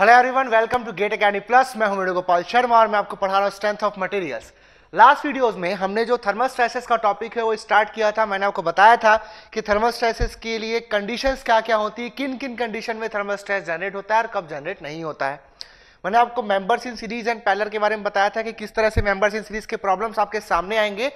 Hello everyone welcome to GATE academy plus मैं हूं वेणुगोपाल शर्मा और मैं आपको पढ़ा रहा हूं strength of materials last videos में हमने जो थर्मल स्ट्रेसेस का टॉपिक है वो स्टार्ट किया था मैंने आपको बताया था कि थर्मल स्ट्रेसेस के लिए कंडीशंस क्या क्या होती है किन किन कंडीशन में थर्मल स्ट्रेस जनरेट होता है और कब जनरेट नहीं होता है मैंने आपको members in series and parallel के बारे में बताया था कि किस तरह से मेंबर्स इन सीरीज के प्रॉब्लम्स आपके सामने आएंगे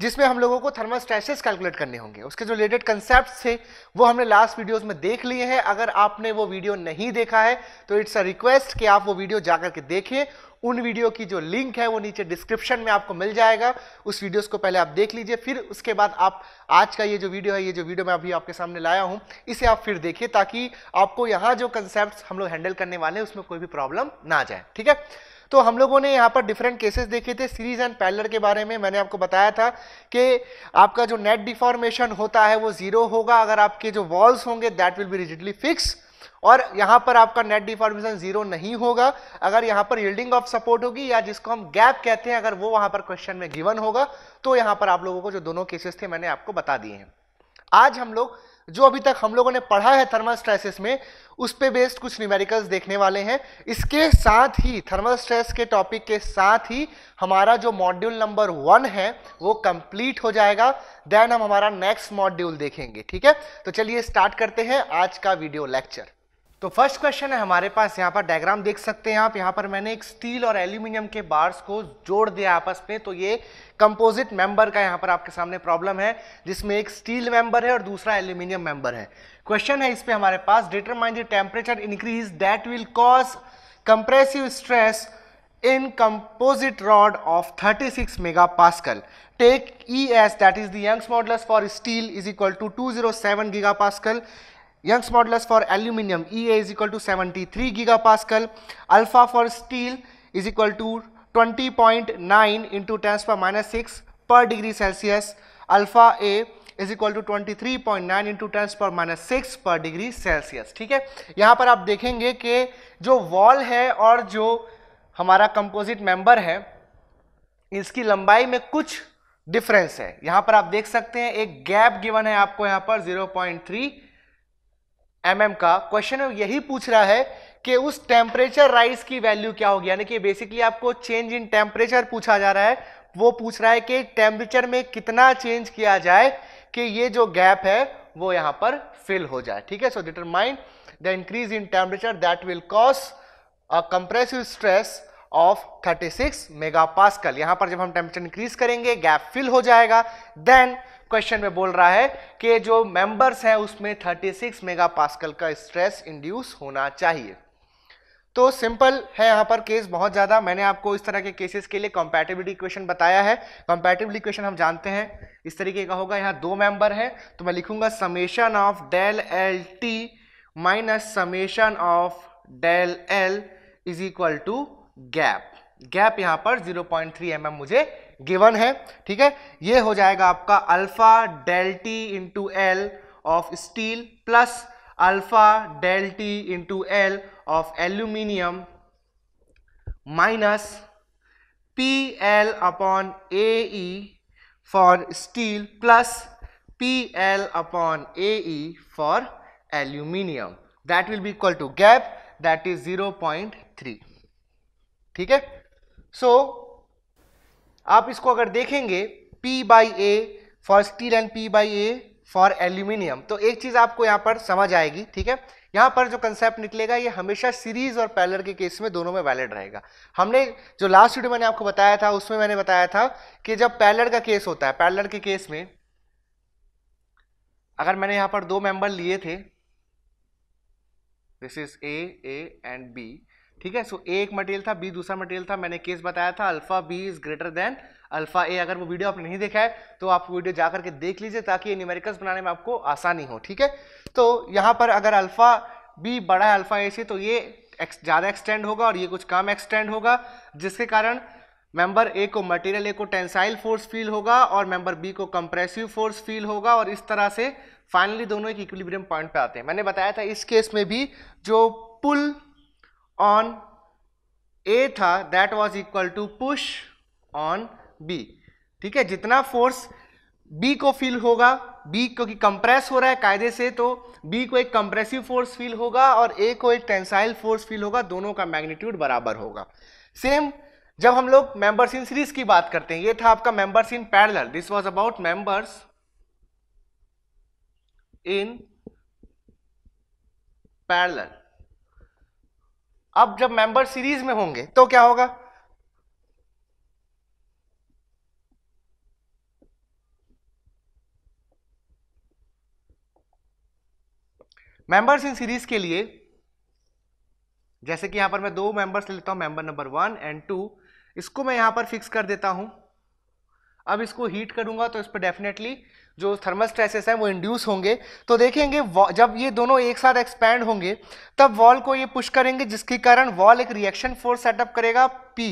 जिसमें हम लोगों को स्ट्रेसेस कैलकुलेट करने होंगे उसके जो रिलेटेड कंसेप्ट थे वो हमने लास्ट वीडियोस में देख लिए हैं अगर आपने वो वीडियो नहीं देखा है तो इट्स अ रिक्वेस्ट कि आप वो वीडियो जाकर के देखें उन वीडियो की जो लिंक है वो नीचे डिस्क्रिप्शन में आपको मिल जाएगा उस वीडियोस को पहले आप देख लीजिए फिर उसके बाद आप आज का ये जो वीडियो है ये जो वीडियो मैं अभी आपके सामने लाया हूँ इसे आप फिर देखिए ताकि आपको यहाँ जो कंसेप्ट हम लोग हैंडल करने वाले हैं उसमें कोई भी प्रॉब्लम ना जाए ठीक है तो हम लोगों ने यहाँ पर डिफरेंट केसेस देखे थे सीरीज एंड पैलर के बारे में मैंने आपको बताया था कि आपका जो नेट डिफॉर्मेशन होता है वो जीरो होगा अगर आपके जो वॉल्स होंगे that will be rigidly fixed और यहाँ पर आपका नेट डिफॉर्मेशन जीरो नहीं होगा अगर यहाँ पर यील्डिंग ऑफ सपोर्ट होगी या जिसको हम गैप कहते हैं अगर वो वहाँ पर क्वेश्चन में गिवन होगा तो यहाँ पर आप लोगों को जो दोनों केसेस थे मैंने आपको बता दिए हैं आज हम लोग जो अभी तक हम लोगों ने पढ़ा है थर्मल स्ट्रेसेस में उस पर बेस्ड कुछ न्यूमेरिकल्स देखने वाले हैं इसके साथ ही थर्मल स्ट्रेस के टॉपिक के साथ ही हमारा जो मॉड्यूल नंबर वन है वो कंप्लीट हो जाएगा देन हम हमारा नेक्स्ट मॉड्यूल देखेंगे ठीक है तो चलिए स्टार्ट करते हैं आज का वीडियो लेक्चर तो फर्स्ट क्वेश्चन है हमारे पास यहाँ पर डायग्राम देख सकते हैं आप यहाँ पर मैंने एक स्टील और एल्यूमिनियम के बार्स को जोड़ दिया आपस में तो ये कंपोजिट मेंबर का यहाँ पर आपके सामने प्रॉब्लम है जिसमें एक स्टील मेंबर है और दूसरा एल्यूमिनियम मेंबर है क्वेश्चन है इस पर हमारे पास determine the temperature increase that will cause compressive stress in composite rod of thirty six mega pascal take E S that is Young's modulus for steel is equal to two zero seven giga pascal for aluminium A is equal to seventy three giga pascal alpha for steel is equal to twenty point nine into 10 per minus six per degree Celsius alpha A is equal to twenty three point nine into tens per minus six per degree Celsius ठीक है यहाँ पर आप देखेंगे कि जो wall है और जो हमारा कंपोजिट मेंबर है इसकी लंबाई में कुछ डिफरेंस है यहाँ पर आप देख सकते हैं एक गैप गिवन है आपको यहाँ पर zero point three M mm का क्वेश्चन यही पूछ रहा है कि उस टेम्परेचर राइज की वैल्यू क्या होगी यानी कि बेसिकली आपको चेंज इन टेम्परेचर पूछा जा रहा है वो पूछ रहा है कि टेम्परेचर में कितना चेंज किया जाए कि ये जो गैप है वो यहां पर फिल हो जाए ठीक है so determine the increase in temperature that will cause a compressive stress of 36 megapascal यहां पर जब हम टेम्परेचर इंक्रीज करेंगे गैप फिल हो जाएगा देन क्वेश्चन में बोल रहा है कि जो मेंबर्स हैं उसमें 36 मेगापास्कल का स्ट्रेस इंड्यूस होना चाहिए तो सिंपल है यहाँ पर केस बहुत ज़्यादा मैंने आपको इस तरह के केसेस के लिए कॉम्पैटिबिलिटी इक्वेशन बताया है कॉम्पैटिबिलिटी इक्वेशन हम जानते हैं इस तरीके का होगा यहाँ दो मेंबर हैं तो मैं लिखूंगा summation of del L T minus summation of del L is equal to gap gap यहाँ पर 0.3 पॉइंट mm मुझे गिवन है ठीक है ये हो जाएगा आपका alpha del T into L of steel plus alpha del T into L of aluminium minus P L upon A E for steel plus P L upon A E for aluminium that will be equal to gap that is 0.3 ठीक है so आप इसको अगर देखेंगे P by A for steel and P by A for aluminium तो एक चीज़ आपको यहाँ पर समझ आएगी ठीक है यहाँ पर जो कंसेप्ट निकलेगा ये हमेशा सीरीज और पैलर के केस में दोनों में वैलिड रहेगा हमने जो लास्ट वीडियो मैंने आपको बताया था उसमें मैंने बताया था कि जब पैलर का केस होता है पैलर के केस में अगर मैंने यहाँ पर दो मेंबर लिए थे this is A and B ठीक है सो ए एक मटेरियल था बी दूसरा मटेरियल था मैंने केस बताया था alpha B is greater than alpha A अगर वो वीडियो आपने नहीं देखा है तो आप वीडियो जा करके देख लीजिए ताकि ये न्यूमेरिकल्स बनाने में आपको आसानी हो ठीक है तो यहाँ पर अगर अल्फा बी बड़ा है अल्फा ए से तो ये एक्स ज़्यादा एक्सटेंड होगा और ये कुछ कम एक्सटेंड होगा जिसके कारण मेंबर ए को मटेरियल ए को टेंसाइल फोर्स फील होगा और मेंबर बी को कंप्रेसिव फोर्स फील होगा और इस तरह से फाइनली दोनों एक इक्विलिब्रियम पॉइंट पे आते हैं मैंने बताया था इस केस में भी जो पुल ऑन ए था that was equal to push on B ठीक है जितना फोर्स बी को फील होगा बी क्योंकि कंप्रेस हो रहा है कायदे से तो बी को एक कंप्रेसिव फोर्स फील होगा और ए को एक टेंसाइल फोर्स फील होगा दोनों का मैग्नीट्यूड बराबर होगा सेम जब हम लोग मेंबर्स इन सीरीज की बात करते हैं ये था आपका members in parallel this was about members in parallel अब जब मेंबर सीरीज में होंगे तो क्या होगा मेंबर्स इन सीरीज के लिए जैसे कि यहां पर मैं दो मेंबर्स लेता हूं member number one and two इसको मैं यहां पर फिक्स कर देता हूं अब इसको हीट करूंगा तो इस पर डेफिनेटली जो थर्मल स्ट्रेसेस हैं वो इंड्यूस होंगे तो देखेंगे जब ये दोनों एक साथ एक्सपैंड होंगे तब वॉल को ये पुश करेंगे जिसके कारण वॉल एक रिएक्शन फोर्स सेटअप करेगा पी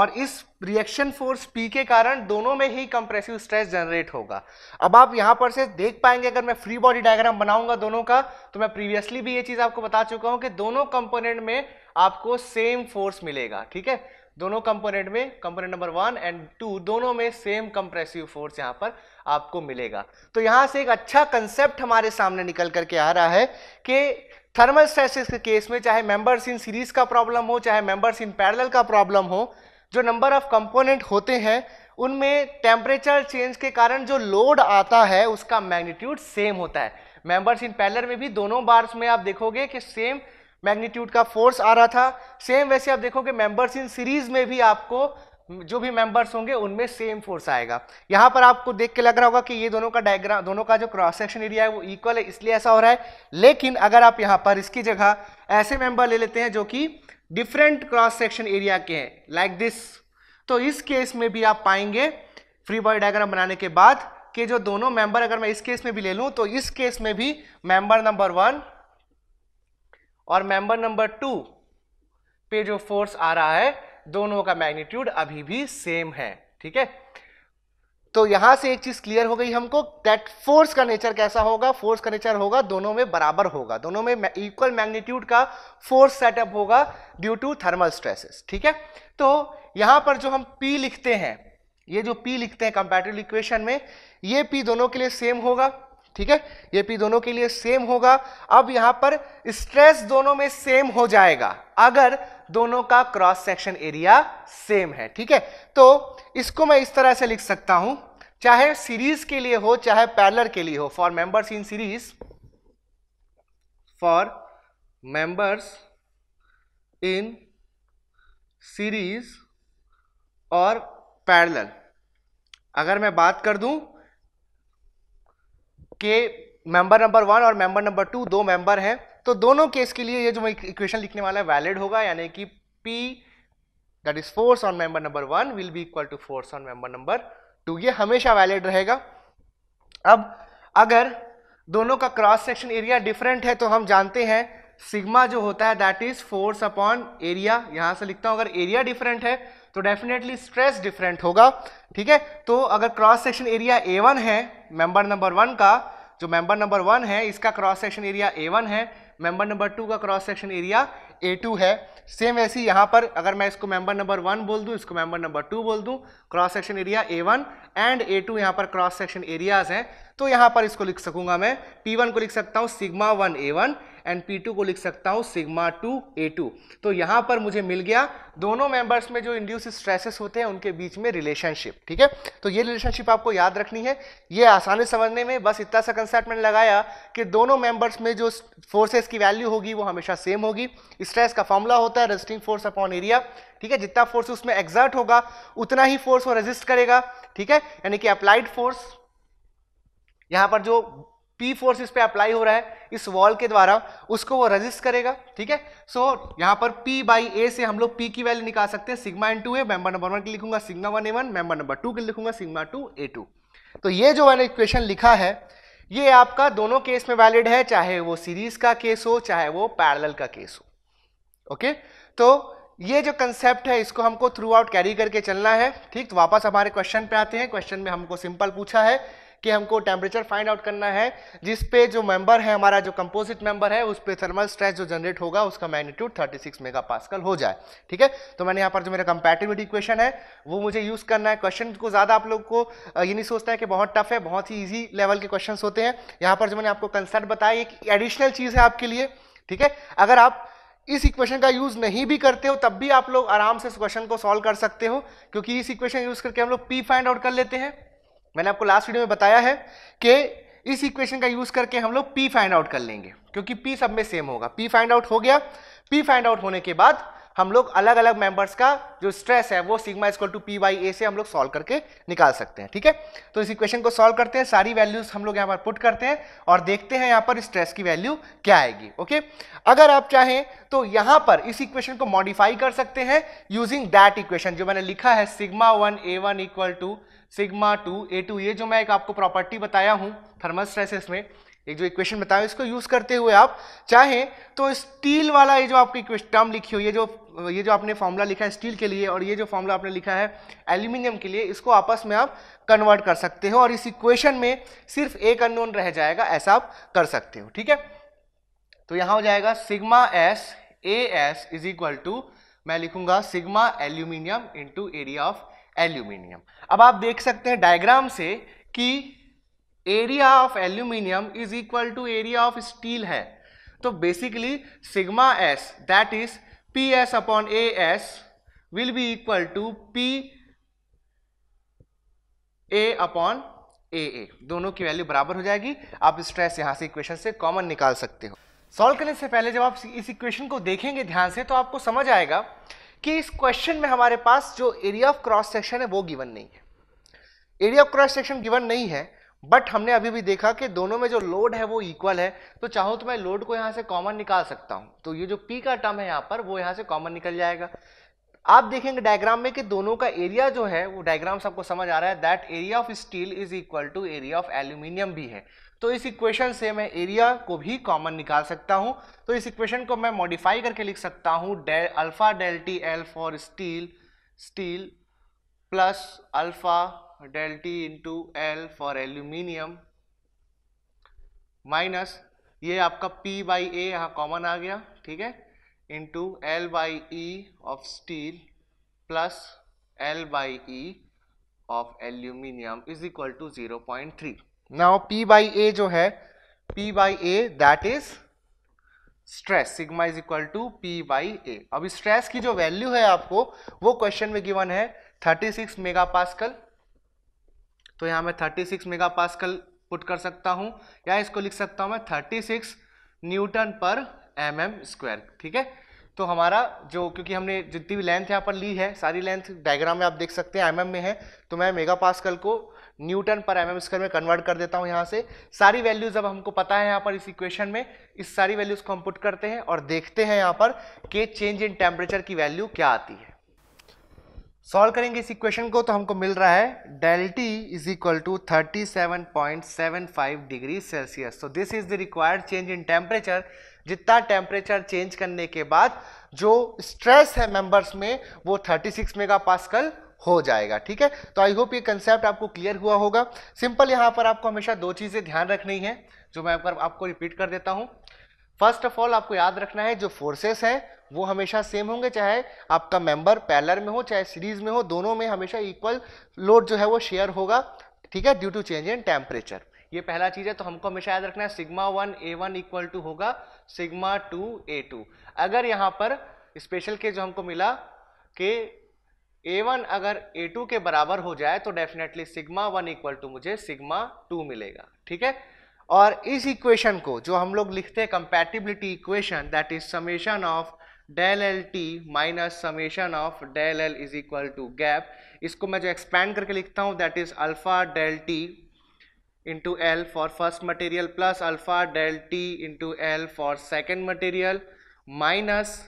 और इस रिएक्शन फोर्स पी के कारण दोनों में ही कंप्रेसिव स्ट्रेस जनरेट होगा अब आप यहां पर से देख पाएंगे अगर मैं फ्री बॉडी डायग्राम बनाऊंगा दोनों का तो मैं प्रीवियसली भी ये चीज़ आपको बता चुका हूं कि दोनों कंपोनेंट में आपको सेम फोर्स मिलेगा ठीक है दोनों कंपोनेंट में component number one and two दोनों में सेम कंप्रेसिव फोर्स यहां पर आपको मिलेगा तो यहां से एक अच्छा कंसेप्ट हमारे सामने निकल करके आ रहा है कि थर्मल स्ट्रेसिस के केस में चाहे मेंबर्स इन सीरीज का प्रॉब्लम हो चाहे मेंबर्स इन पैरेलल का प्रॉब्लम हो जो नंबर ऑफ कंपोनेंट होते हैं उनमें टेम्परेचर चेंज के कारण जो लोड आता है उसका मैग्नीट्यूड सेम होता है मेंबर्स इन पैरेलल में भी दोनों बार्स में आप देखोगे कि सेम मैग्नीट्यूड का फोर्स आ रहा था सेम वैसे आप देखोगे मेंबर्स इन सीरीज में भी आपको जो भी मेंबर्स होंगे उनमें सेम फोर्स आएगा यहां पर आपको देख के लग रहा होगा कि ये दोनों का डायग्राम दोनों का जो क्रॉस सेक्शन एरिया है वो इक्वल है इसलिए ऐसा हो रहा है लेकिन अगर आप यहाँ पर इसकी जगह ऐसे मेंबर ले लेते हैं जो कि डिफरेंट क्रॉस सेक्शन एरिया के हैं लाइक दिस तो इस केस में भी आप पाएंगे फ्री बॉडी डायग्राम बनाने के बाद कि जो दोनों मेंबर अगर मैं इस केस में भी ले लूँ तो इस केस में भी मेंबर नंबर वन और मेंबर नंबर टू पे जो फोर्स आ रहा है दोनों का मैग्नीट्यूड अभी भी सेम है ठीक है तो यहां से एक चीज क्लियर हो गई हमको दैट फोर्स का नेचर कैसा होगा फोर्स का नेचर होगा दोनों में बराबर होगा दोनों में इक्वल मैग्नीट्यूड का फोर्स सेटअप होगा ड्यू टू थर्मल स्ट्रेसेस ठीक है तो यहां पर जो हम पी लिखते हैं ये जो पी लिखते हैं कंपेटिव इक्वेशन में ये पी दोनों के लिए सेम होगा ठीक है ये पी दोनों के लिए सेम होगा अब यहां पर स्ट्रेस दोनों में सेम हो जाएगा अगर दोनों का क्रॉस सेक्शन एरिया सेम है ठीक है तो इसको मैं इस तरह से लिख सकता हूं चाहे सीरीज के लिए हो चाहे पैरलर के लिए हो for members in series for members in series और पैरलर अगर मैं बात कर दूं के मेंबर नंबर वन और मेंबर नंबर टू दो मेंबर हैं तो दोनों केस के लिए ये जो मैं इक्वेशन लिखने वाला है वैलिड होगा यानी कि P that is force on member number one will be equal to force on member number two ये हमेशा वैलिड रहेगा अब अगर दोनों का क्रॉस सेक्शन एरिया डिफरेंट है तो हम जानते हैं सिग्मा जो होता है that is force upon area यहां से लिखता हूं अगर एरिया डिफरेंट है तो डेफिनेटली स्ट्रेस डिफरेंट होगा ठीक है तो अगर cross section area A one है मेंबर नंबर वन का जो मेंबर नंबर वन है इसका cross section area A one है मेंबर नंबर टू का cross section area A two है सेम वैसे ही यहाँ पर अगर मैं इसको मेंबर नंबर वन बोल दूँ इसको मेंबर नंबर टू बोल दूँ cross section area A one and A two यहाँ पर क्रॉस सेक्शन एरियाज हैं तो यहाँ पर इसको लिख सकूंगा मैं पी वन को लिख सकता हूँ sigma one A one and P2 को लिख सकता हूँ सिग्मा टू ए टू तो यहाँ पर मुझे मिल गया दोनों मेंबर्स में जो इंड्यूस स्ट्रेसेस होते हैं उनके बीच में रिलेशनशिप ठीक है तो ये रिलेशनशिप आपको याद रखनी है ये आसानी समझने में बस इतना सा कंसेप्ट मैंने लगाया कि दोनों मेंबर्स में जो फोर्सेस की वैल्यू होगी वो हमेशा सेम होगी स्ट्रेस का फॉर्मूला होता है रेजिस्टिंग फोर्स अपॉन एरिया ठीक है जितना फोर्स उसमें एग्जर्ट होगा उतना ही फोर्स वो रेजिस्ट करेगा ठीक है यानी कि अप्लाइड फोर्स यहां पर जो पी फोर्स इस पर अप्लाई हो रहा है इस वॉल के द्वारा उसको वो रजिस्ट करेगा ठीक है सो so, यहाँ पर पी बाई ए से हम लोग पी की वैल्यू निकाल सकते हैं sigma into A member number one के लिखूंगा sigma one A one member number two के लिखूंगा सिग्मा टू ए टू तो ये जो मैंने इक्वेशन लिखा है ये आपका दोनों केस में वैलिड है चाहे वो सीरीज का केस हो चाहे वो पैरल का केस हो ओके तो ये जो कंसेप्ट है इसको हमको थ्रू आउट कैरी करके चलना है ठीक तो वापस हमारे क्वेश्चन पे आते हैं क्वेश्चन में हमको सिंपल पूछा है कि हमको टेम्परेचर फाइंड आउट करना है जिस पे जो मेंबर है हमारा जो कंपोजिट मेंबर है उस पे थर्मल स्ट्रेस जो जनरेट होगा उसका मैग्नीट्यूड 36 पासकल हो जाए ठीक है तो मैंने यहाँ पर जो मेरा कंपेटिविटी इक्वेशन है वो मुझे यूज़ करना है क्वेश्चन को ज़्यादा आप लोग को ये नहीं सोचता है कि बहुत टफ है बहुत ही ईजी लेवल के क्वेश्चन होते हैं यहाँ पर जो मैंने आपको कंसर्ट बताया एक एडिशनल चीज़ है आपके लिए ठीक है अगर आप इस इक्वेशन का यूज नहीं भी करते हो तब भी आप लोग आराम से इस क्वेश्चन को सॉल्व कर सकते हो क्योंकि इस इक्वेशन यूज करके हम लोग पी फाइंड आउट कर लेते हैं मैंने आपको लास्ट वीडियो में बताया है कि इस इक्वेशन का यूज करके हम लोग पी फाइंड आउट कर लेंगे क्योंकि पी सब में सेम होगा पी फाइंड आउट हो गया पी फाइंड आउट होने के बाद हम लोग अलग अलग मेंबर्स का जो स्ट्रेस है वो sigma is equal to P by A से हम लोग सॉल्व करके निकाल सकते हैं ठीक है तो इस इक्वेशन को सॉल्व करते हैं सारी वैल्यूज हम लोग यहाँ पर पुट करते हैं और देखते हैं यहाँ पर स्ट्रेस की वैल्यू क्या आएगी ओके अगर आप चाहें तो यहाँ पर इस इक्वेशन को मॉडिफाई कर सकते हैं यूजिंग दैट इक्वेशन जो मैंने लिखा है sigma one A one equal to sigma two A two ये जो मैं एक आपको प्रॉपर्टी बताया हूँ थर्मल स्ट्रेसेस में एक जो इक्वेशन बताया इसको यूज करते हुए आप चाहें तो स्टील वाला ये जो आपकी टर्म लिखी हो ये जो ये जो आपने फॉर्मूला लिखा है स्टील के लिए और ये जो फॉर्मूला आपने लिखा है एल्यूमिनियम के लिए इसको आपस में आप कन्वर्ट कर सकते हो और इस इक्वेशन में सिर्फ एक अनोन रह जाएगा ऐसा आप कर सकते हो ठीक है तो यहां हो जाएगा sigma S A S is equal to मैं लिखूंगा sigma aluminium into area of aluminium अब आप देख सकते हैं डायग्राम से कि area of aluminium is equal to area of steel है तो basically sigma S that is P S upon A S will be equal to P A upon A A दोनों की वैल्यू बराबर हो जाएगी आप स्ट्रेस यहां से इक्वेशन से कॉमन निकाल सकते हो सॉल्व करने से पहले जब आप इस इक्वेशन को देखेंगे ध्यान से तो आपको समझ आएगा कि इस क्वेश्चन में हमारे पास जो एरिया ऑफ क्रॉस सेक्शन है वो गिवन नहीं है area of cross section given नहीं है बट हमने अभी भी देखा कि दोनों में जो लोड है वो इक्वल है तो चाहो तो मैं लोड को यहाँ से कॉमन निकाल सकता हूँ तो ये जो पी का टर्म है यहाँ पर वो यहाँ से कॉमन निकल जाएगा आप देखेंगे डायग्राम में कि दोनों का एरिया जो है वो डायग्राम सबको समझ आ रहा है that area of steel is equal to area of aluminium भी है तो इस इक्वेशन से मैं एरिया को भी कॉमन निकाल सकता हूं तो इस इक्वेशन को मैं मॉडिफाई करके लिख सकता हूं del alpha del T L for steel steel plus alpha del T into L for aluminium minus ये आपका पी बाई ए यहाँ कॉमन आ गया ठीक है into L by E of steel plus L by E of aluminium is equal to zero point three now P by A जो है P by A that is stress sigma is equal to P by A अब stress की जो value है आपको वो question में given है 36 सिक्स मेगा पासकल तो यहां मैं 36 सिक्स मेगा पासकल पुट कर सकता हूं या इसको लिख सकता हूं मैं 36 six newton per M M square ठीक है तो हमारा जो क्योंकि हमने जितनी भी लेंथ यहाँ पर ली है सारी लेंथ डायग्राम में आप देख सकते हैं एमएम mm में है तो मैं मेगा पास्कल को newton per M M square में कन्वर्ट कर देता हूँ यहाँ से सारी वैल्यूज़ अब हमको पता है यहाँ पर इस इक्वेशन में इस सारी वैल्यूज़ को हम पुट करते हैं और देखते हैं यहाँ पर के चेंज इन टेम्परेचर की वैल्यू क्या आती है सॉल्व करेंगे इस इक्वेशन को तो हमको मिल रहा है del T is equal to thirty degree Celsius तो this is the required change in temperature जितना टेम्परेचर चेंज करने के बाद जो स्ट्रेस है मेंबर्स में वो 36 मेगापास्कल हो जाएगा ठीक है तो आई होप ये कंसेप्ट आपको क्लियर हुआ होगा सिंपल यहाँ पर आपको हमेशा दो चीज़ें ध्यान रखनी है जो मैं आपको रिपीट कर देता हूँ फर्स्ट ऑफ ऑल आपको याद रखना है जो फोर्सेस हैं वो हमेशा सेम होंगे चाहे आपका मेंबर पैलर में हो चाहे सीरीज में हो दोनों में हमेशा इक्वल लोड जो है वो शेयर होगा ठीक है due to change in temperature ये पहला चीज़ है तो हमको हमेशा याद रखना है sigma one A one equal to होगा सिग्मा टू ए टू अगर यहाँ पर स्पेशल के जो हमको मिला के ए वन अगर ए टू के बराबर हो जाए तो definitely sigma one equal to मुझे सिग्मा टू मिलेगा ठीक है और इस इक्वेशन को जो हम लोग लिखते हैं compatibility equation that is summation of del L T minus summation of del L is equal to gap इसको मैं जो एक्सपैंड करके लिखता हूँ that is alpha del T into L for first material plus alpha del T into L for second material minus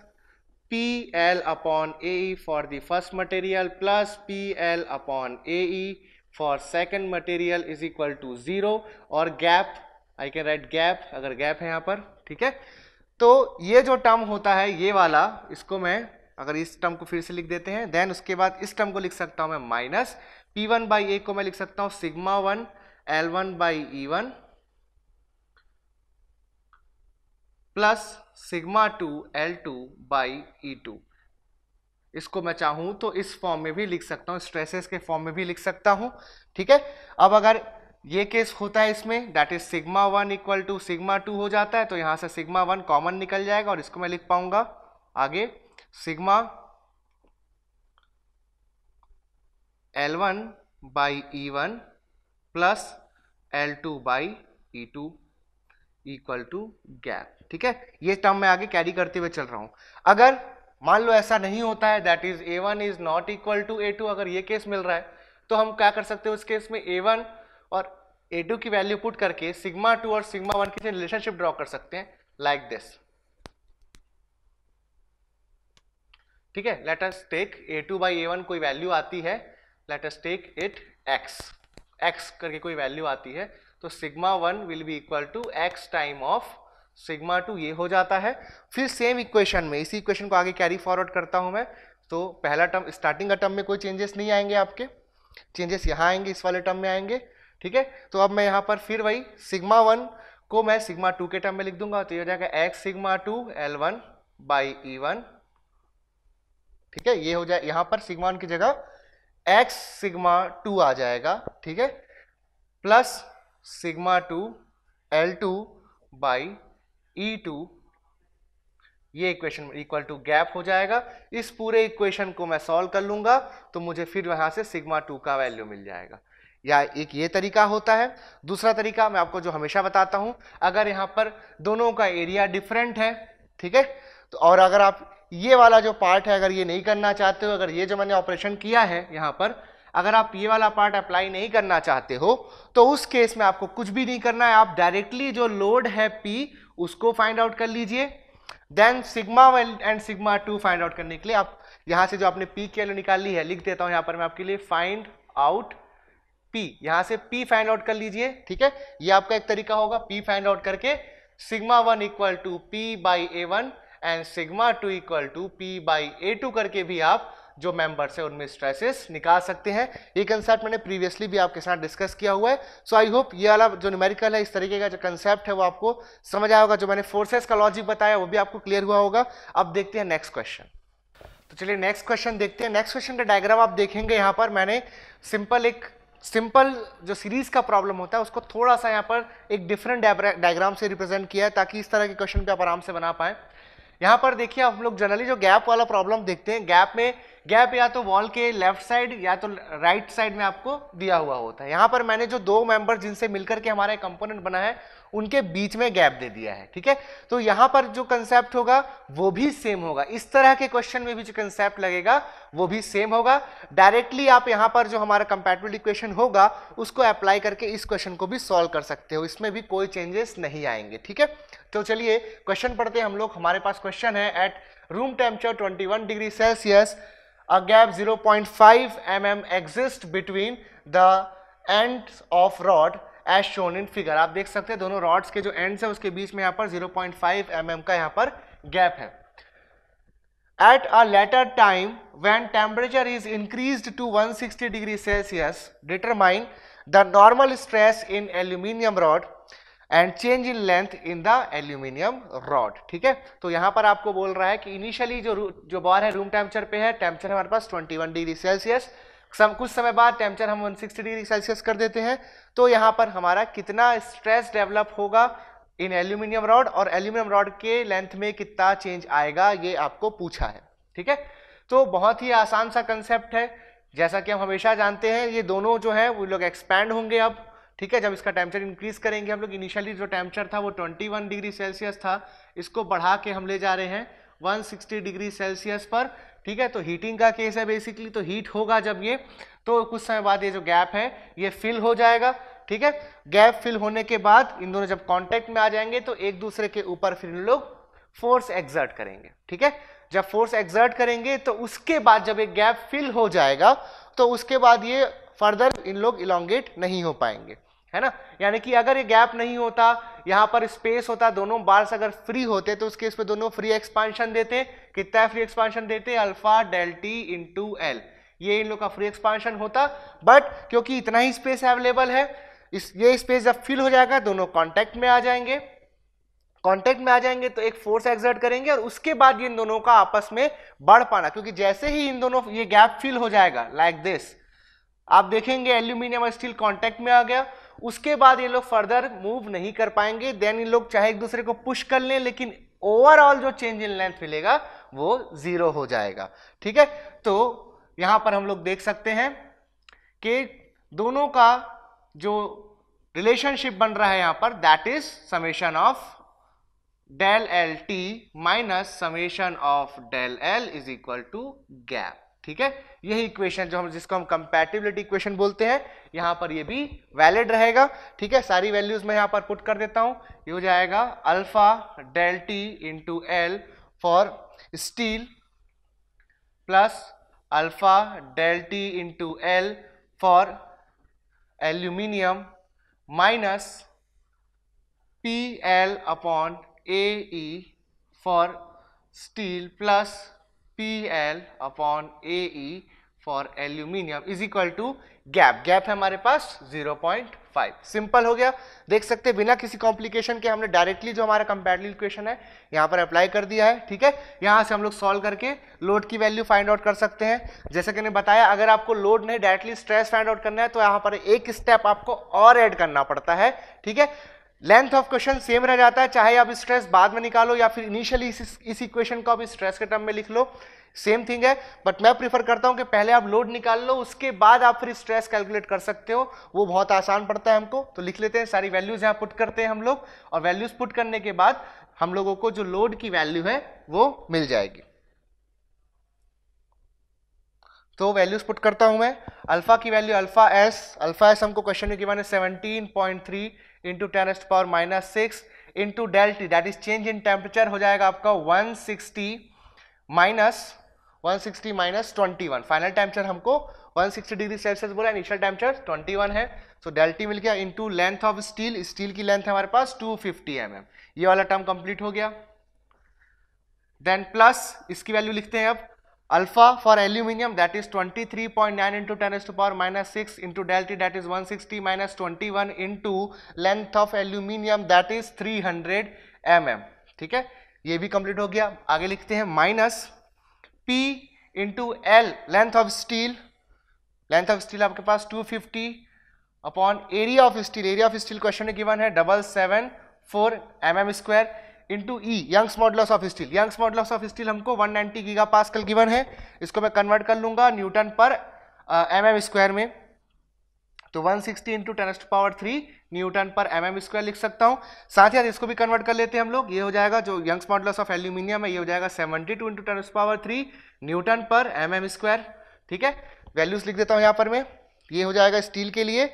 PL upon AE for the first material plus PL upon AE for second material is equal to zero और gap I can write gap अगर gap है यहाँ पर ठीक है तो ये जो टर्म होता है ये वाला इसको मैं अगर इस टर्म को फिर से लिख देते हैं देन उसके बाद इस टर्म को लिख सकता हूँ मैं minus P one by A को मैं लिख सकता हूँ sigma one L one by E one plus sigma two L two by E two इसको मैं चाहूँ तो इस फॉर्म में भी लिख सकता हूँ स्ट्रेसेस के फॉर्म में भी लिख सकता हूँ ठीक है अब अगर ये केस होता है इसमें that is sigma one equal to sigma two हो जाता है तो यहाँ से सिग्मा वन कॉमन निकल जाएगा और इसको मैं लिख पाऊंगा आगे sigma L one by E one plus L two by E two equal to gap ठीक है ये टर्म मैं आगे कैरी करते हुए चल रहा हूं अगर मान लो ऐसा नहीं होता है that is A one is not equal to A two अगर ये केस मिल रहा है तो हम क्या कर सकते हैं उस केस में ए वन और ए टू की वैल्यू पुट करके सिग्मा टू और सिग्मा वन की रिलेशनशिप ड्रॉ कर सकते हैं लाइक दिस ठीक है let us take A two by A one कोई वैल्यू आती है let us take it X X करके कोई वैल्यू आती है तो sigma one will be equal to X time of sigma two ये हो जाता है फिर सेम इक्वेशन में इसी इक्वेशन को आगे कैरी फॉरवर्ड करता हूँ मैं तो पहला टर्म स्टार्टिंग का टर्म में कोई चेंजेस नहीं आएंगे आपके चेंजेस यहाँ आएंगे इस वाले टर्म में आएंगे ठीक है तो अब मैं यहाँ पर फिर वही सिग्मा वन को मैं सिग्मा टू के टर्म में लिख दूंगा तो ये हो जाएगा X sigma two L one by E one ठीक है ये हो जाए यहाँ पर सिग्मा वन की जगह एक्स सिग्मा टू आ जाएगा ठीक है plus sigma two L two by E two ये इक्वेशन इक्वल टू गैप हो जाएगा इस पूरे इक्वेशन को मैं सॉल्व कर लूंगा तो मुझे फिर वहां से सिग्मा टू का वैल्यू मिल जाएगा या एक ये तरीका होता है दूसरा तरीका मैं आपको जो हमेशा बताता हूं अगर यहां पर दोनों का एरिया डिफरेंट है ठीक है तो और अगर आप ये वाला जो पार्ट है अगर ये नहीं करना चाहते हो अगर ये जो मैंने ऑपरेशन किया है यहाँ पर अगर आप ये वाला पार्ट अप्लाई नहीं करना चाहते हो तो उस केस में आपको कुछ भी नहीं करना है आप डायरेक्टली जो लोड है पी उसको फाइंड आउट कर लीजिए then sigma one and sigma two find out करने के लिए आप यहाँ से जो आपने पी की वैल्यू निकाल ली है लिख देता हूँ यहाँ पर मैं आपके लिए फाइंड आउट पी यहाँ से पी फाइंड आउट कर लीजिए ठीक है ये आपका एक तरीका होगा पी फाइंड आउट करके sigma one equal to P by A one and sigma two equal to P by A two करके भी आप जो मेंबर्स है उनमें स्ट्रेसेस निकाल सकते हैं ये कंसेप्ट मैंने प्रीवियसली भी आपके साथ डिस्कस किया हुआ है सो आई होप ये वाला जो न्यूमेरिकल है इस तरीके का जो कंसेप्ट है वो आपको समझ आया होगा जो मैंने फोर्सेस का लॉजिक बताया वो भी आपको क्लियर हुआ होगा अब देखते हैं नेक्स्ट क्वेश्चन तो चलिए नेक्स्ट क्वेश्चन देखते हैं नेक्स्ट क्वेश्चन का डायग्राम आप देखेंगे यहाँ पर मैंने सिंपल एक सिंपल जो सीरीज का प्रॉब्लम होता है उसको थोड़ा सा यहाँ पर एक डिफरेंट डायग्राम से रिप्रेजेंट किया है ताकि इस तरह के क्वेश्चन पे आप आराम से बना पाएं यहाँ पर देखिए आप लोग जनरली जो गैप वाला प्रॉब्लम देखते हैं गैप में गैप या तो वॉल के लेफ्ट साइड या तो राइट साइड में आपको दिया हुआ होता है यहाँ पर मैंने जो दो मेंबर जिनसे मिलकर के हमारा कंपोनेंट बना है उनके बीच में गैप दे दिया है ठीक है तो यहाँ पर जो कंसेप्ट होगा वो भी सेम होगा इस तरह के क्वेश्चन में भी जो कंसेप्ट लगेगा वो भी सेम होगा डायरेक्टली आप यहाँ पर जो हमारा कंपेटेबल इक्वेशन होगा उसको अप्लाई करके इस क्वेश्चन को भी सॉल्व कर सकते हो इसमें भी कोई चेंजेस नहीं आएंगे ठीक है तो चलिए क्वेश्चन पढ़ते हैं हम लोग हमारे पास क्वेश्चन है at room temperature 21 degree Celsius a gap 0.5 mm exists between the ends of rod as shown in figure आप देख सकते हैं दोनों रॉड्स के जो ends है उसके बीच में यहाँ पर 0.5 पॉइंट mm का यहाँ पर गैप है at a later time when temperature is increase to 160 degree Celsius determine the normal stress in aluminium rod and change in length in the aluminium rod ठीक है तो यहां पर आपको बोल रहा है कि इनिशियली जो जो बॉर है रूम टेम्परेचर पे है टेम्परेचर हमारे पास 21 डिग्री सेल्सियस सम कुछ समय बाद टेम्परेचर हम 160 डिग्री सेल्सियस कर देते हैं तो यहाँ पर हमारा कितना स्ट्रेस डेवलप होगा इन एल्यूमिनियम रॉड और एल्यूमिनियम रॉड के लेंथ में कितना चेंज आएगा ये आपको पूछा है ठीक है तो बहुत ही आसान सा कंसेप्ट है जैसा कि हम हमेशा जानते हैं ये दोनों जो है वो लोग एक्सपैंड होंगे अब ठीक है जब इसका टेम्परेचर इंक्रीज करेंगे हम लोग इनिशियली जो टेम्परेचर था वो 21 डिग्री सेल्सियस था इसको बढ़ा के हम ले जा रहे हैं 160 डिग्री सेल्सियस पर ठीक है तो हीटिंग का केस है बेसिकली तो हीट होगा जब ये तो कुछ समय बाद ये जो गैप है ये फिल हो जाएगा ठीक है गैप फिल होने के बाद इन दोनों जब कॉन्टैक्ट में आ जाएंगे तो एक दूसरे के ऊपर फिर इन लोग फोर्स एग्जर्ट करेंगे ठीक है जब फोर्स एग्जर्ट करेंगे तो उसके बाद जब एक गैप फिल हो जाएगा तो उसके बाद ये फर्दर इन लोग इलोंगेट नहीं हो पाएंगे है ना यानी कि अगर ये गैप नहीं होता यहाँ पर स्पेस होता दोनों बार्स अगर फ्री होते तो उस केस में दोनों फ्री एक्सपांशन देते कितना फ्री एक्सपांशन देते alpha del T into L ये इन लोग का फ्री एक्सपांशन होता बट क्योंकि इतना ही स्पेस अवेलेबल है इस ये स्पेस जब फिल हो जाएगा दोनों कॉन्टैक्ट में आ जाएंगे कॉन्टैक्ट में आ जाएंगे तो एक फोर्स एग्जर्ट करेंगे और उसके बाद ये इन दोनों का आपस में बढ़ पाना क्योंकि जैसे ही इन दोनों ये गैप फिल हो जाएगा लाइक like दिस आप देखेंगे एल्यूमिनियम और स्टील कॉन्टैक्ट में आ गया उसके बाद ये लोग फर्दर मूव नहीं कर पाएंगे देन इन लोग चाहे एक दूसरे को पुश कर लें लेकिन ओवरऑल जो चेंज इन लेंथ मिलेगा वो जीरो हो जाएगा ठीक है तो यहां पर हम लोग देख सकते हैं कि दोनों का जो रिलेशनशिप बन रहा है यहां पर that is summation of del L T minus summation of del L is equal to gap ठीक है यही इक्वेशन जो हम जिसको हम कंपेटिबिलिटी इक्वेशन बोलते हैं यहाँ पर ये भी वैलिड रहेगा ठीक है सारी वैल्यूज मैं यहाँ पर पुट कर देता हूँ ये हो जाएगा alpha del T into L for steel plus alpha del T into L for aluminium minus P L upon A E for steel plus P L upon A E for aluminium is equal to gap gap है हमारे पास 0.5 simple हो गया देख सकते हैं बिना किसी complication के हमने डायरेक्टली जो हमारा कंपेटिव इक्वेशन है यहाँ पर अप्लाई कर दिया है ठीक है यहाँ से हम लोग सॉल्व करके लोड की वैल्यू फाइंड आउट कर सकते हैं जैसे कि मैंने बताया अगर आपको लोड नहीं डायरेक्टली स्ट्रेस फाइंड आउट करना है तो यहाँ पर एक स्टेप आपको और एड करना पड़ता है ठीक है लेंथ ऑफ क्वेश्चन सेम रह जाता है चाहे आप स्ट्रेस बाद में निकालो या फिर इनिशियली इस इक्वेशन को आप स्ट्रेस के टर्म में लिख लो सेम थिंग है बट मैं प्रीफर करता हूं कि पहले आप लोड निकाल लो उसके बाद आप फिर स्ट्रेस कैलकुलेट कर सकते हो वो बहुत आसान पड़ता है हमको तो लिख लेते हैं सारी वैल्यूज यहाँ पुट करते हैं हम लोग और वैल्यूज पुट करने के बाद हम लोगों को जो लोड की वैल्यू है वो मिल जाएगी तो वैल्यूज पुट करता हूं मैं अल्फा की value alpha S alpha S हमको क्वेश्चन में किया seventeen point three into ten S power minus six into del T that is change in temperature हो जाएगा आपका 160 sixty minus 160 minus 21 final temperature हमको 160 डिग्री सेल्सियस बोला इनिशियल टेम्परेचर 21 है so del T मिल गया into length of steel steel की length हमारे पास 250 फिफ्टी mm. ये वाला टर्म कंप्लीट हो गया देन प्लस इसकी वैल्यू लिखते हैं अब alpha for aluminium that is 23.9 three point nine into ten S to power minus six into del T that is 160 sixty minus twenty one into length of aluminium that is 300 hundred mm, ठीक है ये भी complete हो गया आगे लिखते हैं minus P into L length of steel length of steel आपके पास 250 upon area of steel area of steel question में गिवन है double seven four M M square into E Young's modulus of steel Young's modulus of steel हमको 190 giga कल given है इसको मैं convert कर लूंगा Newton per M M square में तो 160 sixty into ten power three newton per M M square लिख सकता हूँ साथ ही साथ इसको भी कन्वर्ट कर लेते हैं हम लोग ये हो जाएगा जो यंग्स मॉडल्स ऑफ एल्यूमिनियम है ये हो जाएगा 72 two into ten power three newton per M M square ठीक है वैल्यूज लिख देता हूँ यहाँ पर मैं ये हो जाएगा स्टील के लिए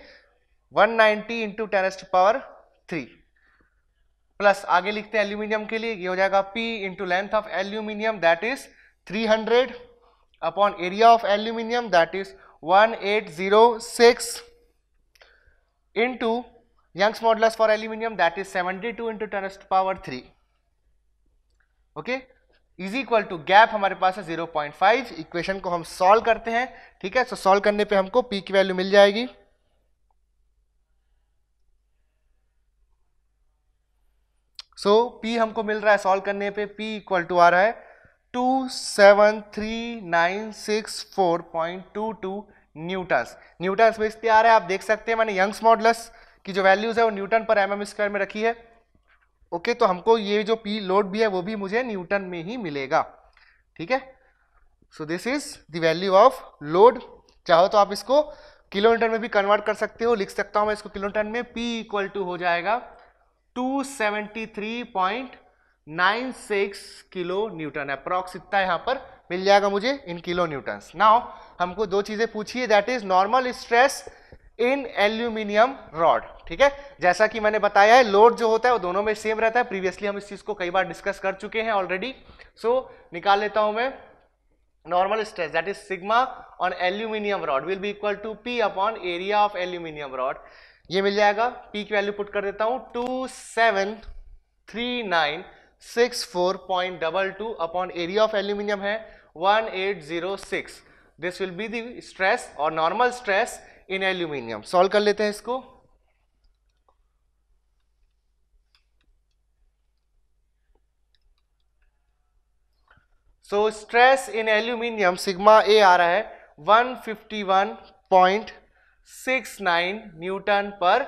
190 ninety into ten power three plus आगे लिखते हैं एल्यूमिनियम के लिए ये हो जाएगा P into length of aluminium that is 300 upon area of aluminium that is one eight zero six into Young's modulus for aluminium that is 72 into 10 to power 3 okay is equal to gap. हमारे पास है 0.5 Equation को हम solve करते हैं ठीक है सो so, solve करने पे हमको peak value मिल जाएगी so, P हमको मिल रहा है solve करने पे P equal to आ रहा है 273964.22 न्यूटन्स न्यूटन्स में इसलिए आ रहा है आप देख सकते हैं मैंने यंग्स मॉडलस की जो वैल्यूज है वो Newton per M M square में रखी है ओके तो हमको ये जो पी लोड भी है वो भी मुझे न्यूटन में ही मिलेगा ठीक है so this is the value of load चाहो तो आप इसको किलोमीटर में भी कन्वर्ट कर सकते हो लिख सकता हूं मैं इसको किलोमीटर में P इक्वल टू हो जाएगा 273.96 किलो न्यूटन अप्रॉक्स इतना यहाँ पर मिल जाएगा मुझे इन किलो न्यूटन्स नाउ हमको दो चीजें पूछिए that is normal stress in aluminium rod ठीक है जैसा कि मैंने बताया है लोड जो होता है वो दोनों में सेम रहता है प्रीवियसली हम इस चीज को कई बार डिस्कस कर चुके हैं ऑलरेडी सो so, निकाल लेता हूं मैं normal stress that is sigma on aluminium rod will be equal to P upon area of aluminium rod ये मिल जाएगा पी की वैल्यू पुट कर देता हूँ two seven three nine six four point double two upon area of aluminium है 1806 this will be the stress और normal stress in aluminium solve कर लेते हैं इसको so stress in aluminium sigma A आ रहा है 151.69 newton per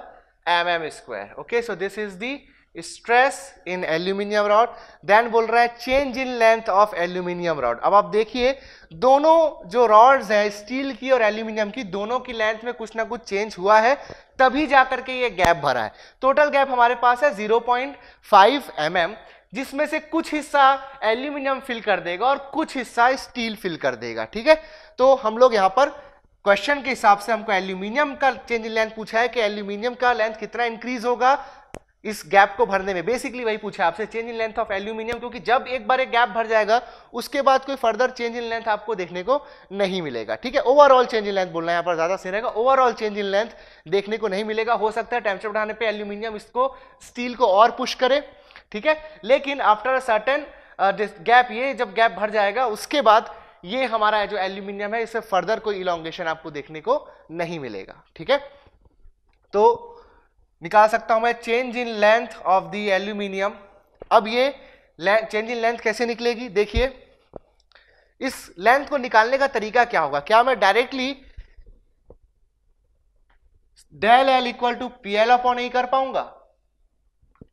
M M square okay so this is the stress in aluminium rod then बोल रहा है change in length of aluminium rod अब आप देखिए दोनों जो रॉड्स हैं स्टील की और एल्यूमिनियम की दोनों की लेंथ में कुछ ना कुछ चेंज हुआ है तभी जा करके ये गैप भरा है टोटल गैप हमारे पास है 0.5 पॉइंट mm, जिसमें से कुछ हिस्सा एल्यूमिनियम फिल कर देगा और कुछ हिस्सा स्टील फिल कर देगा ठीक है तो हम लोग यहाँ पर क्वेश्चन के हिसाब से हमको एल्यूमिनियम का चेंज इन लेंथ पूछा है कि एल्यूमिनियम का लेंथ कितना इंक्रीज होगा इस गैप को भरने में बेसिकली वही पूछा आपसे change in length of aluminium क्योंकि जब एक बार एक गैप भर जाएगा उसके बाद कोई फर्दर चेंज इन लेंथ आपको देखने को नहीं मिलेगा ठीक है ओवरऑल चेंज इन लेंथ बोलना है यहाँ पर ज्यादा सही रहेगा ओवरऑल चेंज इन लेंथ देखने को नहीं मिलेगा हो सकता है टेम्परेचर बढ़ाने पर एल्यूमिनियम इसको स्टील को और पुश करे ठीक है लेकिन आफ्टर अ सर्टन गैप ये जब गैप भर जाएगा उसके बाद ये हमारा जो एल्यूमिनियम है इससे फर्दर कोई इलांगेशन आपको देखने को नहीं मिलेगा ठीक है तो निकाल सकता हूं मैं change in length of the aluminium अब ये चेंज इन लेंथ कैसे निकलेगी देखिए इस लेंथ को निकालने का तरीका क्या होगा क्या मैं directly del L equal to P L upon A कर पाऊंगा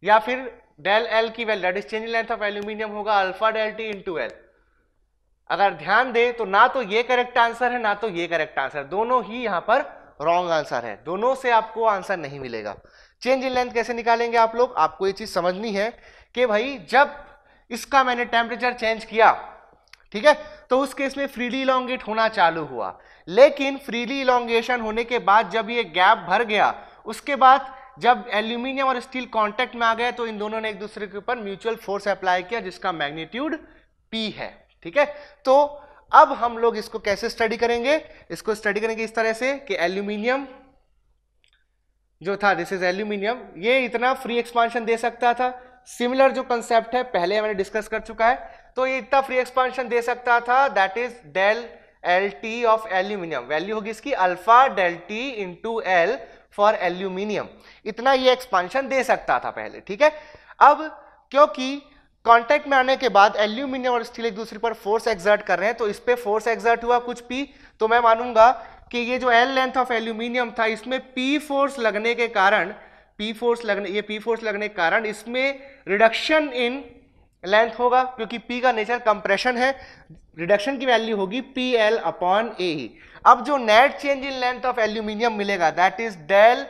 या फिर डेल एल की value that is change length of aluminium होगा alpha del T to L अगर ध्यान दे तो ना तो ये करेक्ट आंसर है ना तो ये करेक्ट आंसर दोनों ही यहां पर रॉन्ग आंसर है दोनों से आपको आंसर नहीं मिलेगा चेंज इन लेंथ कैसे निकालेंगे आप लोग आपको ये चीज़ समझनी है कि भाई जब इसका मैंने टेम्परेचर चेंज किया ठीक है तो उस केस में फ्रीली इलांगेट होना चालू हुआ लेकिन फ्रीली इलोंगेशन होने के बाद जब ये गैप भर गया उसके बाद जब एल्यूमिनियम और स्टील कांटेक्ट में आ गया तो इन दोनों ने एक दूसरे के ऊपर म्यूचुअल फोर्स अप्लाई किया जिसका मैग्नीट्यूड पी है ठीक है तो अब हम लोग इसको कैसे स्टडी करेंगे इसको स्टडी करेंगे इस तरह से कि एल्यूमिनियम जो था दिस इज एल्यूमिनियम ये इतना फ्री एक्सपांशन दे सकता था सिमिलर जो कंसेप्ट है पहले मैंने डिस्कस कर चुका है तो ये इतना फ्री एक्सपांशन दे सकता था that is del L T of aluminium value होगी इसकी alpha del T into L for aluminium इतना ये एक्सपांशन दे सकता था पहले ठीक है अब क्योंकि कांटेक्ट में आने के बाद एल्यूमिनियम और स्टील एक दूसरे पर फोर्स एक्सर्ट कर रहे हैं तो इस पर फोर्स एक्सर्ट हुआ कुछ पी तो मैं मानूंगा कि ये जो एल लेंथ ऑफ एल्यूमिनियम था इसमें पी फोर्स लगने के कारण पी फोर्स लगने ये पी फोर्स लगने के कारण इसमें रिडक्शन इन लेंथ होगा क्योंकि पी का नेचर कंप्रेशन है रिडक्शन की वैल्यू होगी पी एल अपॉन ए अब जो net change in length of aluminium मिलेगा that is del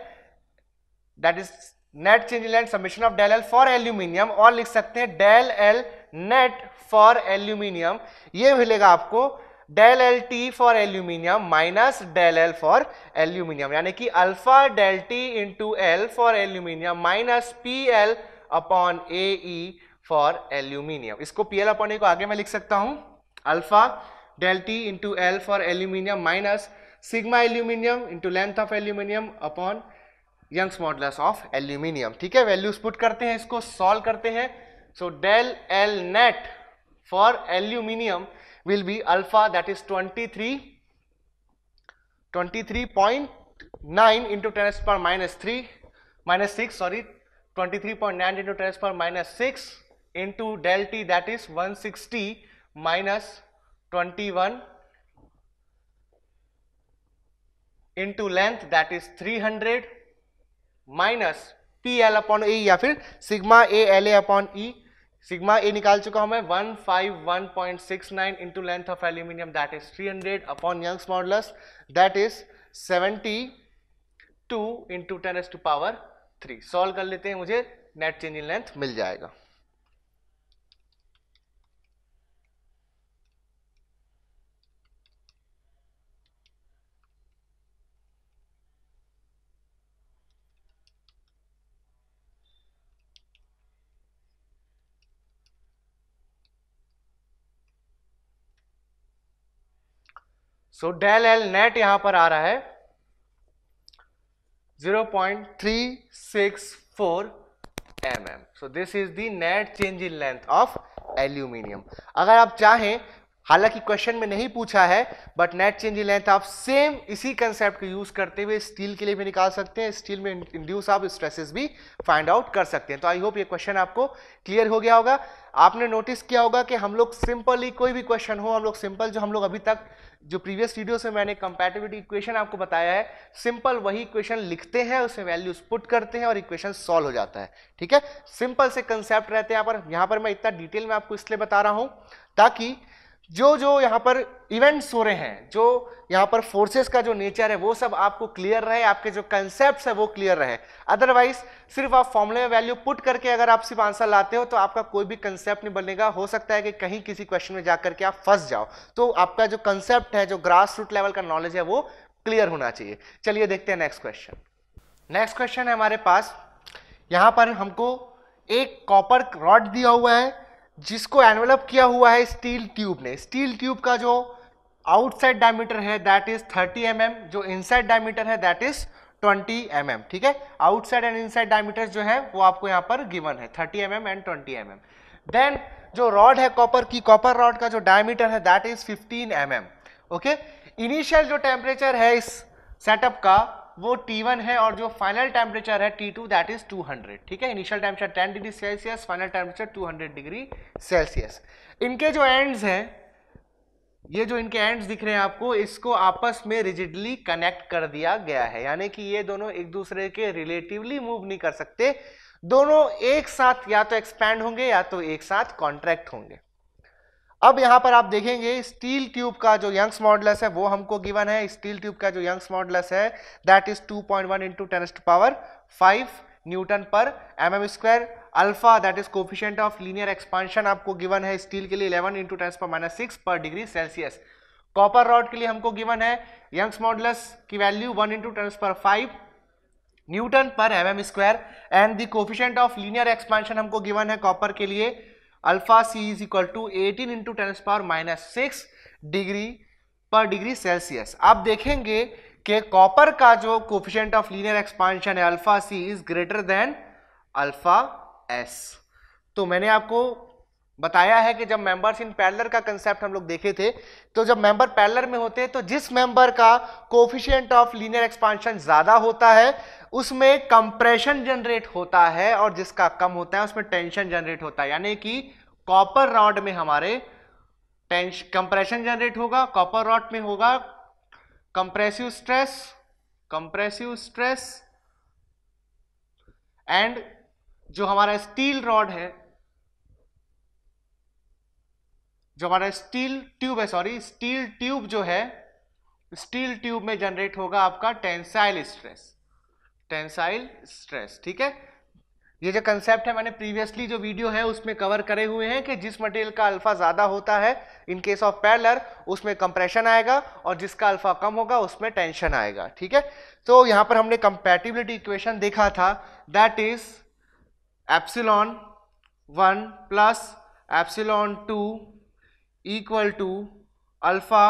that is net change length submission of del L for aluminium और लिख सकते हैं del L net for aluminium ये मिलेगा आपको del L T for aluminium minus del L for aluminium यानी कि alpha del T into L for aluminium minus P L upon A E for aluminium इसको पी एल अपॉन ए को आगे मैं लिख सकता हूं alpha del T into L for aluminium minus sigma aluminium into length of aluminium upon Young's modulus of aluminium ठीक है values put करते हैं इसको सॉल्व करते हैं so del L net for aluminium will be alpha that is twenty three twenty three point nine into ten per minus three minus six sorry twenty three point nine into tens per minus six into del T that is one sixty minus twenty one into length that is three hundred minus P L upon A या फिर sigma A L A upon E sigma A निकाल चुका हूं मैं 151.69 into length of aluminium that is three hundred upon Young's modulus that is into ten S to power three solve कर लेते हैं मुझे नेट चेंज इन लेंथ मिल जाएगा सो डेल एल नेट यहां पर आ रहा है 0.364 mm. So this is the net change in length of aluminium अगर आप चाहें हालांकि क्वेश्चन में नहीं पूछा है but net change in length आप सेम इसी कंसेप्ट को यूज करते हुए स्टील के लिए भी निकाल सकते हैं स्टील में इंड्यूस आप स्ट्रेसेस भी फाइंड आउट कर सकते हैं तो आई होप ये क्वेश्चन आपको क्लियर हो गया होगा आपने नोटिस किया होगा कि हम लोग सिंपली कोई भी क्वेश्चन हो हम लोग सिंपल जो हम लोग अभी तक जो प्रीवियस वीडियो से मैंने कंपेटिविटी इक्वेशन आपको बताया है सिंपल वही इक्वेशन लिखते हैं उसमें वैल्यूज पुट करते हैं और इक्वेशन सॉल्व हो जाता है ठीक है सिंपल से कंसेप्ट रहते हैं यहाँ पर यहाँ पर मैं इतना डिटेल में आपको इसलिए बता रहा हूँ ताकि जो जो यहाँ पर इवेंट्स हो रहे हैं जो यहाँ पर फोर्सेस का जो नेचर है वो सब आपको क्लियर रहे आपके जो कंसेप्ट है वो क्लियर रहे अदरवाइज सिर्फ आप फॉर्मुले में वैल्यू पुट करके अगर आप सिर्फ आंसर लाते हो तो आपका कोई भी कंसेप्ट नहीं बनेगा हो सकता है कि कहीं किसी क्वेश्चन में जाकर के आप फंस जाओ तो आपका जो कंसेप्ट है जो ग्रास रूट लेवल का नॉलेज है वो क्लियर होना चाहिए चलिए देखते हैं नेक्स्ट क्वेश्चन नेक्स्ट क्वेश्चन है हमारे पास यहाँ पर हमको एक कॉपर रॉड दिया हुआ है जिसको एनवेलप किया हुआ है स्टील ट्यूब ने स्टील ट्यूब का जो आउटसाइड डायमीटर है दैट इज 30 एम जो इनसाइड डायमीटर है दैट इज 20 एम mm, ठीक है आउटसाइड एंड इनसाइड डायमीटर जो है वो आपको यहाँ पर गिवन है 30 एम एंड 20 एम देन जो रॉड है कॉपर की कॉपर रॉड का जो डायमीटर है that is 15 m okay initial जो टेम्परेचर है इस सेटअप का वो T1 है और जो फाइनल टेम्परेचर है T2 दैट इज 200 ठीक है initial temperature 10 degree Celsius final temperature 200 degree Celsius इनके जो एंड्स हैं ये जो इनके एंड्स दिख रहे हैं आपको इसको आपस में रिजिडली कनेक्ट कर दिया गया है यानी कि ये दोनों एक दूसरे के रिलेटिवली मूव नहीं कर सकते दोनों एक साथ या तो एक्सपैंड होंगे या तो एक साथ कॉन्ट्रैक्ट होंगे अब यहां पर आप देखेंगे स्टील ट्यूब का जो यंग्स मॉडलस है वो हमको गिवन है स्टील ट्यूब का जो यंग्स मॉडलस है that is 2.1 point one into ten power five newton per M M square alpha that is coefficient of linear expansion आपको गिवन है स्टील के लिए eleven into ten power minus six per degree Celsius copper rod के लिए हमको given है Young's modulus की value one into ten per five newton per M M square and the coefficient of linear expansion हमको given है copper के लिए alpha C is equal to eighteen into ten power minus six degree per degree Celsius आप देखेंगे कि copper का जो coefficient of linear expansion है alpha C is greater than alpha S तो मैंने आपको बताया है कि जब मेंबर्स इन पैरलर का कंसेप्ट हम लोग देखे थे तो जब मेंबर पैरलर में होते हैं तो जिस मेंबर का कोफिशियंट ऑफ लीनियर एक्सपांशन ज़्यादा होता है उसमें कंप्रेशन जनरेट होता है और जिसका कम होता है उसमें टेंशन जनरेट होता है यानी कि कॉपर रॉड में हमारे टेंश कंप्रेशन जनरेट होगा कॉपर रॉड में होगा compressive stress compressive stress and जो हमारा स्टील रॉड है जो हमारा स्टील ट्यूब है सॉरी स्टील ट्यूब जो है स्टील ट्यूब में जनरेट होगा आपका टेंसाइल स्ट्रेस टेंसाइल स्ट्रेस ठीक है ये जो कंसेप्ट है मैंने प्रीवियसली जो वीडियो है उसमें कवर करे हुए हैं कि जिस मटेरियल का अल्फा ज़्यादा होता है इन केस ऑफ पैरलर उसमें कंप्रेशन आएगा और जिसका अल्फा कम होगा उसमें टेंशन आएगा ठीक है तो यहां पर हमने कंपेटिबिलिटी इक्वेशन देखा था that is epsilon one plus epsilon two equal to alpha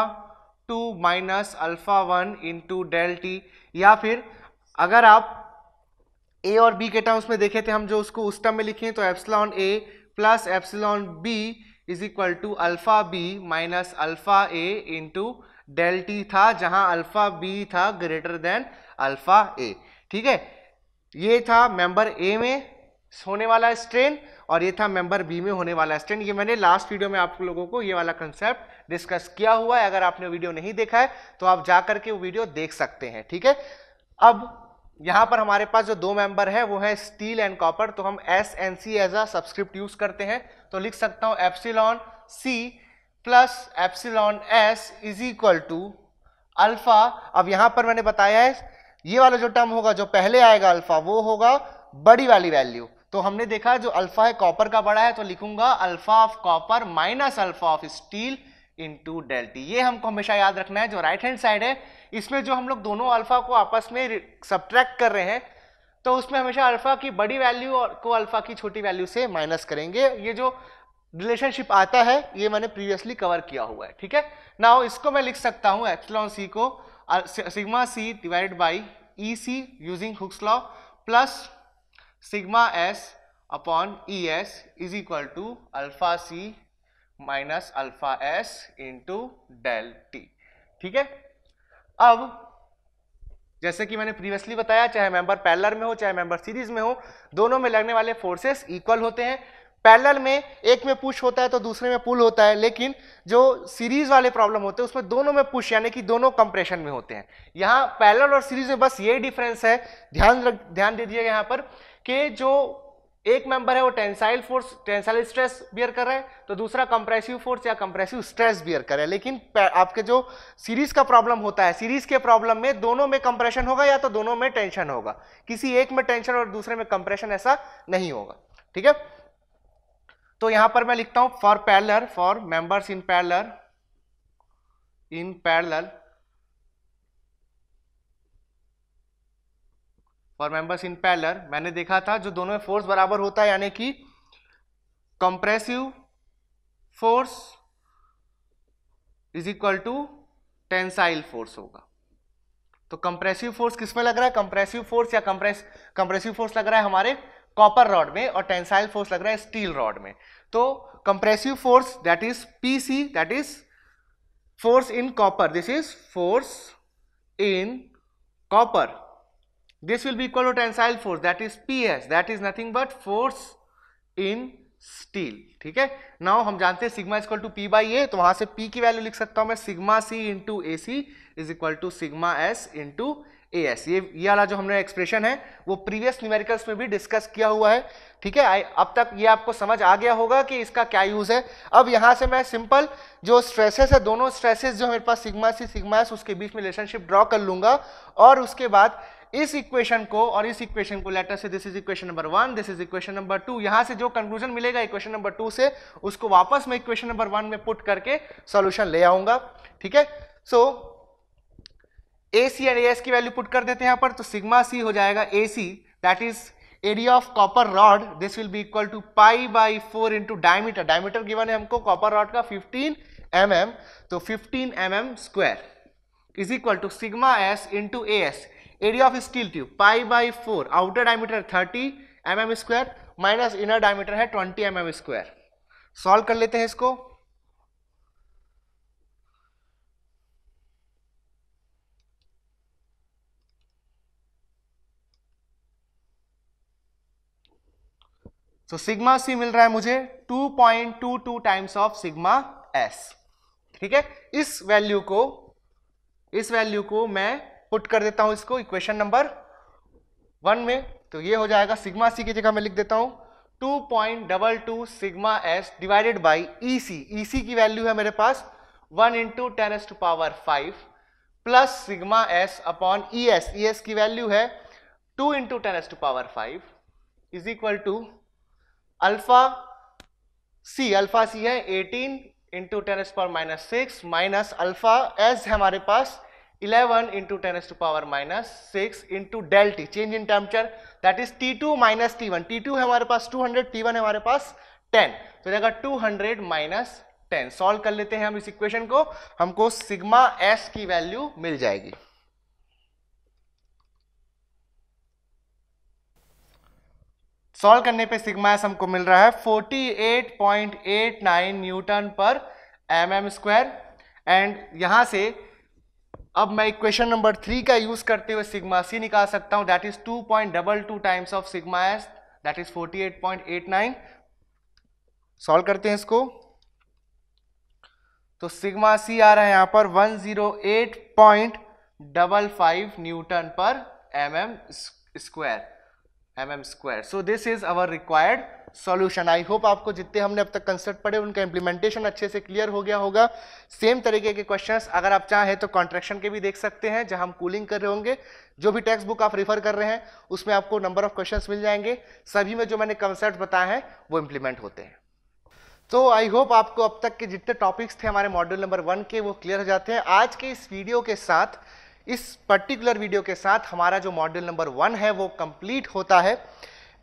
two minus alpha one into del T या फिर अगर आप ए और बी के टर्म्स में देखे थे हम जो उसको उस टर्म में लिखे तो epsilon A plus epsilon B is equal to alpha B minus alpha A into del T था जहां अल्फ़ा बी था ग्रेटर देन अल्फ़ा ए ठीक है ये था मेंबर ए में होने वाला स्ट्रेन और ये था मेंबर बी में होने वाला स्ट्रेन ये मैंने लास्ट वीडियो में आप लोगों को ये वाला कंसेप्ट डिस्कस किया हुआ है अगर आपने वीडियो नहीं देखा है तो आप जाकर के वो वीडियो देख सकते हैं ठीक है अब यहाँ पर हमारे पास जो दो मेंबर है वो है स्टील एंड कॉपर तो हम S N C as a subscript use करते हैं तो लिख सकता हूँ epsilon C plus epsilon S is equal to alpha अब यहाँ पर मैंने बताया है ये वाला जो टर्म होगा जो पहले आएगा अल्फा वो होगा बड़ी वाली वैल्यू तो हमने देखा जो अल्फा है कॉपर का बड़ा है तो लिखूंगा alpha of copper minus alpha of steel into to del T ये हमको हमेशा याद रखना है जो राइट हैंड साइड है इसमें जो हम लोग दोनों अल्फा को आपस में सब्ट्रैक्ट कर रहे हैं तो उसमें हमेशा अल्फा की बड़ी वैल्यू को अल्फा की छोटी वैल्यू से माइनस करेंगे ये जो रिलेशनशिप आता है ये मैंने प्रीवियसली कवर किया हुआ है ठीक है ना इसको मैं लिख सकता हूँ एक्सलॉन सी को sigma C divide by E C using Hooke's law plus sigma S upon E S is equal to alpha C minus alpha S into del T ठीक है अब जैसे कि मैंने प्रीवियसली बताया चाहे मेंबर पैलर में हो चाहे मेंबर सीरीज में हो दोनों में लगने वाले फोर्सेस इक्वल होते हैं पैलर में एक में पुश होता है तो दूसरे में पुल होता है लेकिन जो सीरीज वाले प्रॉब्लम होते हैं उसमें दोनों में पुश यानी कि दोनों कंप्रेशन में होते हैं यहाँ पैलर और सीरीज में बस ये डिफरेंस है ध्यान रख ध्यान दे दिया यहाँ पर कि जो एक मेंबर है वो tensile force tensile stress bear कर रहा है तो दूसरा कंप्रेसिव फोर्स या कंप्रेसिव स्ट्रेस बियर कर रहा है लेकिन आपके जो सीरीज का प्रॉब्लम होता है सीरीज के प्रॉब्लम में दोनों में कंप्रेशन होगा या तो दोनों में टेंशन होगा किसी एक में टेंशन और दूसरे में कंप्रेशन ऐसा नहीं होगा ठीक है तो यहां पर मैं लिखता हूं for parallel for members in parallel in parallel और मेंबर्स इन पैलर मैंने देखा था जो दोनों में फोर्स बराबर होता है यानी कि compressive force is equal to tensile force होगा तो कंप्रेसिव फोर्स किसमें लग रहा है कंप्रेसिव फोर्स या कंप्रेस कंप्रेसिव फोर्स लग रहा है हमारे कॉपर रॉड में और टेंसाइल फोर्स लग रहा है स्टील रॉड में तो compressive force that is P C that is force in copper this is force in copper this will be equal to tensile force that is ps that is nothing but force in steel ठीक है now हम जानते हैं sigma equal to P by A तो वहां से p की value लिख सकता हूं मैं sigma c into A C is equal to sigma S into A S ये ये वाला जो हमने एक्सप्रेशन है वो प्रीवियस न्यूमेरिकल्स में भी डिस्कस किया हुआ है ठीक है अब तक ये आपको समझ आ गया होगा कि इसका क्या यूज़ है अब यहाँ से मैं सिंपल जो स्ट्रेसेस है दोनों स्ट्रेसेस जो मेरे पास सिग्मा सी सिग्मा एस उसके बीच में रिलेशनशिप ड्रॉ कर लूंगा और उसके बाद इस इक्वेशन को और इस इक्वेशन को लेटर से this is equation number one this is equation number two यहां से जो कंक्लूजन मिलेगा इक्वेशन नंबर टू से उसको वापस मैं इक्वेशन नंबर वन में पुट करके सोल्यूशन ले आऊंगा ठीक है so A C and S की वैल्यू पुट कर देते हैं यहां पर तो सिग्मा सी हो जाएगा A C that is area of copper rod this will be equal to pi by four into diameter diameter given है हमको कॉपर रॉड का फिफ्टीन एम mm, तो fifteen m M square is equal to sigma S into A S area of steel tube pi by four outer diameter 30 m M square minus inner diameter है 20 M M square solve कर लेते हैं इसको तो sigma C मिल रहा है मुझे 2.22 times of sigma S ठीक है इस वैल्यू को इस वैल्यू को मैं पुट कर देता हूं इसको इक्वेशन नंबर वन में तो ये हो जाएगा सिग्मा सी की जगह मैं लिख देता हूं two point double two sigma S divided by E C E C की वैल्यू है मेरे पास one into ten S to power five plus sigma S upon E S E S की वैल्यू है two into ten S to power five is equal to alpha C alpha C है eighteen into ten S power minus six minus alpha S है हमारे पास 11 into 10 raised to power minus 6 into del T change in temperature that is T2 minus T1 T2 है हमारे पास 200 T1 है हमारे पास 10 तो जाएगा 200 minus 10 solve कर लेते हैं हम इस इक्वेशन को हमको सिग्मा एस की वैल्यू मिल जाएगी सॉल्व करने पे सिग्मा एस हमको मिल रहा है 48.89 Newton per M M square and यहां से अब मैं इक्वेशन नंबर थ्री का यूज करते हुए सिग्मा सी निकाल सकता हूं that is two point double two times of sigma S that is forty eight point eight nine solve करते हैं इसको तो सिग्मा सी आ रहा है यहां पर one zero eight point double five newton per M M square m M square so this is our required solution I hope आपको जितने हमने अब तक कंसेप्ट पढ़े उनका इंप्लीमेंटेशन अच्छे से क्लियर हो गया होगा सेम तरीके के क्वेश्चंस अगर आप चाहें तो कॉन्ट्रेक्शन के भी देख सकते हैं जहां हम कूलिंग कर रहे होंगे जो भी टेक्स्ट बुक आप रिफर कर रहे हैं उसमें आपको नंबर ऑफ क्वेश्चन मिल जाएंगे सभी में जो मैंने कंसेप्ट बताए हैं वो इम्प्लीमेंट होते हैं तो आई होप आपको अब तक के जितने टॉपिक्स थे हमारे मॉड्यूल नंबर वन के वो क्लियर हो जाते हैं आज के इस वीडियो के साथ इस पर्टिकुलर वीडियो के साथ हमारा जो मॉड्यूल नंबर वन है वो कंप्लीट होता है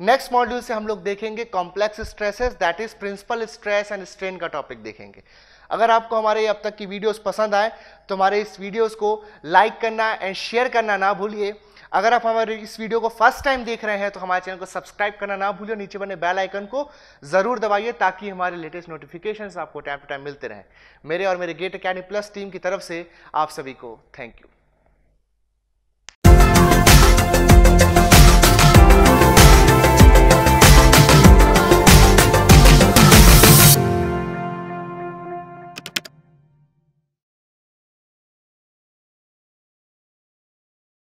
नेक्स्ट मॉड्यूल से हम लोग देखेंगे complex stresses that is principal stress and strain का टॉपिक देखेंगे अगर आपको हमारे अब तक की वीडियोस पसंद आए तो हमारे इस वीडियोस को लाइक करना एंड शेयर करना ना भूलिए अगर आप हमारे इस वीडियो को फर्स्ट टाइम देख रहे हैं तो हमारे चैनल को सब्सक्राइब करना ना भूलिए नीचे बने बेल आइकन को जरूर दबाइए ताकि हमारे लेटेस्ट नोटिफिकेशन आपको टाइम टू टाइम मिलते रहें मेरे और मेरे गेट अकेडमी प्लस टीम की तरफ से आप सभी को थैंक यू